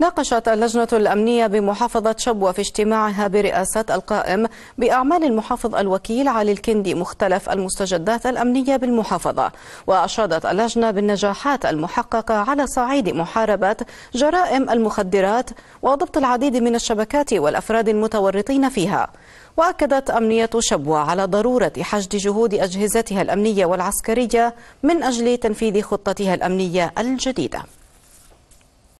ناقشت اللجنة الأمنية بمحافظة شبوة في اجتماعها برئاسة القائم بأعمال المحافظ الوكيل علي الكندي مختلف المستجدات الأمنية بالمحافظة وأشادت اللجنة بالنجاحات المحققة على صعيد محاربة جرائم المخدرات وضبط العديد من الشبكات والأفراد المتورطين فيها وأكدت أمنية شبوة على ضرورة حشد جهود أجهزتها الأمنية والعسكرية من أجل تنفيذ خطتها الأمنية الجديدة